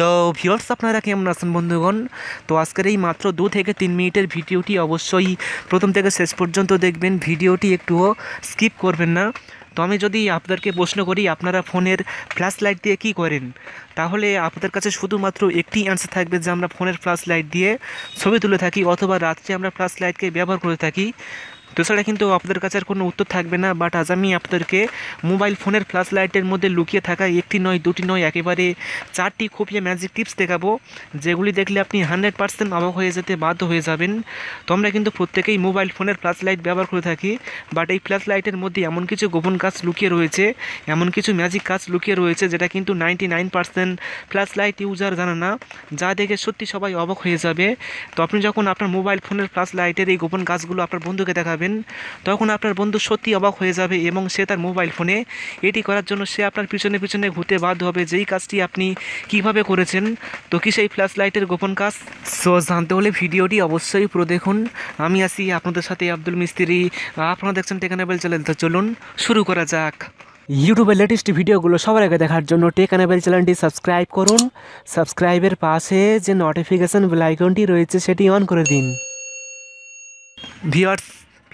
তো ভিউয়ার্স আপনারা কেমন আছেন বন্ধুগণ তো আজকের এই মাত্র দু থেকে তিন মিনিটের ভিডিওটি অবশ্যই প্রথম থেকে শেষ পর্যন্ত দেখবেন ভিডিওটি একটুও স্কিপ করবেন না তো আমি যদি আপনাদেরকে প্রশ্ন করি আপনারা ফোনের ফ্ল্যাশ লাইট দিয়ে কি করেন তাহলে আপনাদের কাছে শুধুমাত্র একটি অ্যান্সার থাকবে যে আমরা ফোনের ফ্ল্যাশ লাইট দিয়ে ছবি তুলে থাকি অথবা রাত্রে আমরা ফ্ল্যাশ লাইটকে ব্যবহার করে থাকি তো ছাড়া কিন্তু আপনাদের কাছে আর কোনো উত্তর থাকবে না বাট আজ আমি আপনাদেরকে মোবাইল ফোনের ফ্ল্যাশ লাইটের মধ্যে লুকিয়ে থাকা একটি নয় দুটি নয় একেবারে চারটি খুপিয়ে ম্যাজিক টিপস দেখাবো যেগুলি দেখলে আপনি হান্ড্রেড পার্সেন্ট অবাক হয়ে যেতে বাধ্য হয়ে যাবেন তো আমরা কিন্তু প্রত্যেকেই মোবাইল ফোনের ফ্ল্যাশ লাইট ব্যবহার করে থাকি বাট এই ফ্ল্যাশ লাইটের মধ্যে এমন কিছু গোপন কাজ লুকিয়ে রয়েছে এমন কিছু ম্যাজিক কাজ লুকিয়ে রয়েছে যেটা কিন্তু ninety nine percent flash light user জানে না যা দেখে সত্যি সবাই অবাক হয়ে যাবে তো আপনি যখন আপনার মোবাইল ফোনের ফ্ল্যাশ লাইটের এই গোপন কাজগুলো আপনার বন্ধুকে দেখাবেন যাবেন তখন আপনার বন্ধু সত্যি অবাক হয়ে যাবে এবং সে তার মোবাইল ফোনে এটি করার জন্য সে আপনার পিছনে পিছনে ঘুরতে বাধ্য হবে যেই কাজটি আপনি কিভাবে করেছেন তো কি সেই ফ্ল্যাশ লাইটের গোপন কাজ সো জানতে হলে ভিডিওটি অবশ্যই পুরো দেখুন আমি আসি আপনাদের সাথে আব্দুল মিস্ত্রি আপনারা দেখছেন টেকানেবেল চ্যানেল তো চলুন শুরু করা যাক ইউটিউবের লেটেস্ট ভিডিওগুলো সবার আগে দেখার জন্য টেকানেবেল চ্যানেলটি সাবস্ক্রাইব করুন সাবস্ক্রাইবের পাশে যে নোটিফিকেশান বেল আইকনটি রয়েছে সেটি অন করে দিন ভিওয়ার্স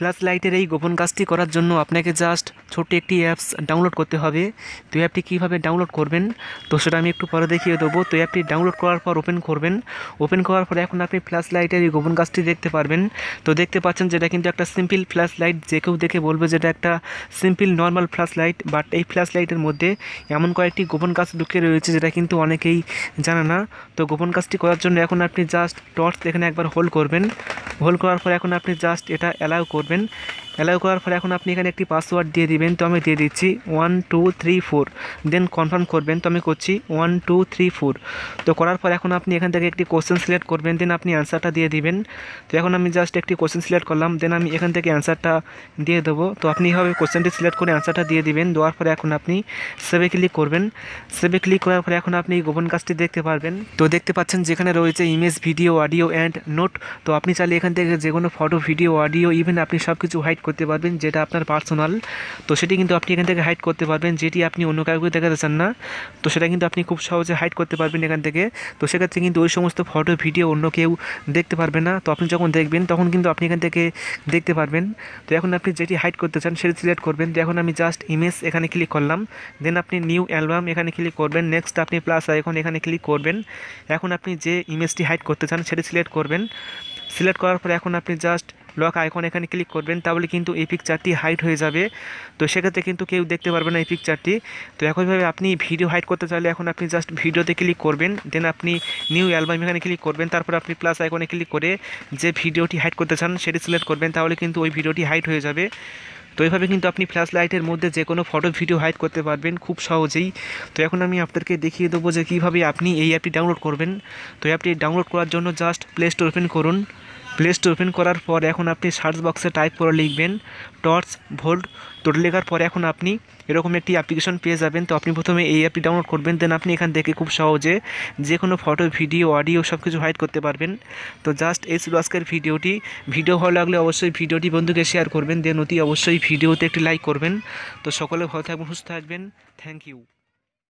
ফ্ল্যাশ লাইটের এই গোপন কাজটি করার জন্য আপনাকে জাস্ট ছোট্ট একটি অ্যাপস ডাউনলোড করতে হবে তো অ্যাপটি কীভাবে ডাউনলোড করবেন তো সেটা আমি একটু পরে দেখিয়ে দেবো তো অ্যাপটি ডাউনলোড করার পর ওপেন করবেন ওপেন করার পরে এখন আপনি ফ্ল্যাশ লাইটের এই গোপন কাজটি দেখতে পারবেন তো দেখতে পাচ্ছেন যেটা কিন্তু একটা সিম্পল ফ্ল্যাশ লাইট যে কেউ দেখে বলবে যেটা একটা simple normal flash light but এই ফ্ল্যাশ লাইটের মধ্যে এমন কয়েকটি গোপন কাজ ঢুকে রয়েছে যেটা কিন্তু অনেকেই জানে না তো গোপন কাজটি করার জন্য এখন আপনি জাস্ট টর্চ এখানে একবার হোল্ড করবেন হোল্ড করার পর এখন আপনি জাস্ট এটা অ্যালাউ করবেন husband অ্যালাউ করার ফলে এখন আপনি এখানে একটি পাসওয়ার্ড দিয়ে দিবেন তো আমি দিয়ে দিচ্ছি one two three four then confirm করবেন তো আমি করছি ওয়ান টু থ্রি ফোর তো করার পর এখন আপনি এখান থেকে একটি কোশ্চেন সিলেক্ট করবেন দেন আপনি অ্যান্সারটা দিয়ে দিবেন তো এখন আমি জাস্ট একটি কোশ্চেন সিলেক্ট করলাম দেন আমি এখান থেকে অ্যান্সারটা দিয়ে দেবো তো আপনি এভাবে কোশ্চেনটি সিলেক্ট করে অ্যান্সারটা দিয়ে দিবেন দেওয়ার পরে এখন আপনি সেভে ক্লিক করবেন সেভে ক্লিক করার পরে এখন আপনি গোপন কাজটি দেখতে পারবেন তো দেখতে পাচ্ছেন যেখানে রয়েছে image video audio and note তো আপনি চাইলে এখান থেকে যে কোনো ফটো ভিডিও অডিও ইভেন আপনি সব কিছু হোয়াইট করতে পারবেন যেটা আপনার পার্সোনাল তো সেটি কিন্তু আপনি এখান থেকে হাইড করতে পারবেন যেটি আপনি অন্য কাউকে দেখাতে চান না তো সেটা কিন্তু আপনি খুব সহজে হাইড করতে পারবেন এখান থেকে তো সেক্ষেত্রে কিন্তু ওই সমস্ত ফটো ভিডিও অন্য কেউ দেখতে পারবে না তো আপনি যখন দেখবেন তখন কিন্তু আপনি এখান থেকে দেখতে পারবেন তো এখন আপনি যেটি হাইড করতে চান সেটি সিলেক্ট করবেন তো এখন আমি জাস্ট ইমেজ এখানে ক্লিক করলাম দেন আপনি নিউ অ্যালবাম এখানে ক্লিক করবেন নেক্সট আপনি প্লাস এখন এখানে ক্লিক করবেন এখন আপনি যে ইমেজটি হাইড করতে চান সেটি সিলেক্ট করবেন সিলেক্ট করার পরে এখন আপনি জাস্ট লক আইকন এখানে ক্লিক করবেন তাহলে কিন্তু এই পিকচারটি হাইট হয়ে যাবে তো সেক্ষেত্রে কিন্তু কেউ দেখতে পারবে না এই পিকচারটি তো একইভাবে আপনি ভিডিও হাইট করতে চাইলে এখন আপনি জাস্ট ভিডিওতে ক্লিক করবেন দেন আপনি নিউ অ্যালবাম এখানে ক্লিক করবেন তারপর আপনি প্লাস আইকনে ক্লিক করে যে ভিডিওটি হাইট করতে চান সেটি সিলেক্ট করবেন তাহলে কিন্তু ওই ভিডিওটি হাইট হয়ে যাবে তো এইভাবে কিন্তু আপনি ফ্ল্যাশ লাইটের মধ্যে যে কোনো ফটো ভিডিও হাইড করতে পারবেন খুব সহজেই তো এখন আমি আপনাদেরকে দেখিয়ে দেবো যে কীভাবে আপনি এই অ্যাপটি ডাউনলোড করবেন তো অ্যাপটি ডাউনলোড করার জন্য জাস্ট প্লে স্টোর ওপেন করুন প্লে স্টোর ওপেন করার পর এখন আপনি সার্চ বক্সে টাইপ করে লিখবেন টর্চ ভোল্ট টোটাল লেখার পর এখন আপনি এরকম একটি অ্যাপ্লিকেশন পেয়ে যাবেন তো আপনি প্রথমে এই অ্যাপটি ডাউনলোড করবেন দেন আপনি এখান থেকে খুব সহজে যে কোনো ফটো ভিডিও অডিও সব কিছু হাইড করতে পারবেন তো জাস্ট এই ছিল আজকের ভিডিওটি ভিডিও ভালো লাগলে অবশ্যই ভিডিওটি বন্ধুকে শেয়ার করবেন দেন অতি অবশ্যই ভিডিওতে একটি লাইক করবেন তো সকলে ভালো থাকবেন সুস্থ থাকবেন থ্যাংক ইউ